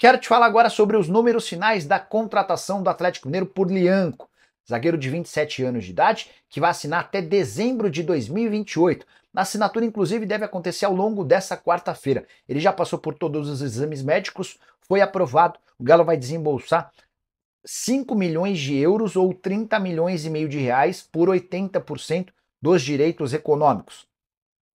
Quero te falar agora sobre os números finais da contratação do Atlético Mineiro por Lianco, zagueiro de 27 anos de idade, que vai assinar até dezembro de 2028. A assinatura, inclusive, deve acontecer ao longo dessa quarta-feira. Ele já passou por todos os exames médicos, foi aprovado. O Galo vai desembolsar 5 milhões de euros ou 30 milhões e meio de reais por 80% dos direitos econômicos.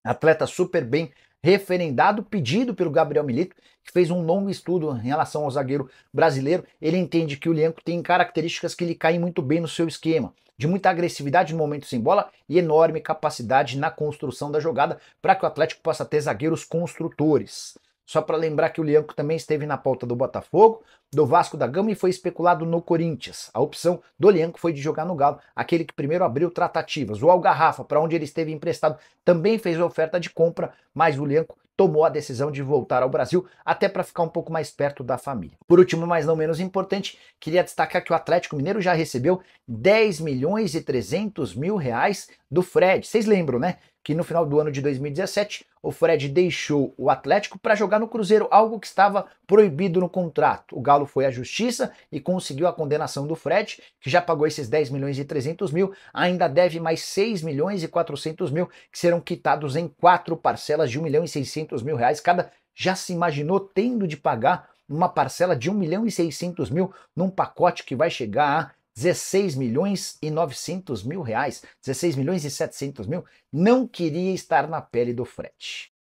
Atleta super bem referendado, pedido pelo Gabriel Milito, que fez um longo estudo em relação ao zagueiro brasileiro. Ele entende que o Lianco tem características que lhe caem muito bem no seu esquema, de muita agressividade no momento sem bola e enorme capacidade na construção da jogada para que o Atlético possa ter zagueiros construtores. Só para lembrar que o Lianco também esteve na pauta do Botafogo, do Vasco da Gama e foi especulado no Corinthians. A opção do Lianco foi de jogar no Galo, aquele que primeiro abriu tratativas. O Algarrafa, para onde ele esteve emprestado, também fez oferta de compra, mas o Lianco tomou a decisão de voltar ao Brasil, até para ficar um pouco mais perto da família. Por último, mas não menos importante, queria destacar que o Atlético Mineiro já recebeu 10 milhões e 300 mil reais do Fred. Vocês lembram, né? que no final do ano de 2017 o Fred deixou o Atlético para jogar no Cruzeiro, algo que estava proibido no contrato. O Galo foi à justiça e conseguiu a condenação do Fred, que já pagou esses 10 milhões e 300 mil, ainda deve mais 6 milhões e 400 mil, que serão quitados em quatro parcelas de 1 milhão e 600 mil reais cada. Já se imaginou tendo de pagar uma parcela de 1 milhão e 600 mil num pacote que vai chegar a 16 milhões e 900 mil reais, 16 milhões e 700 mil, não queria estar na pele do frete.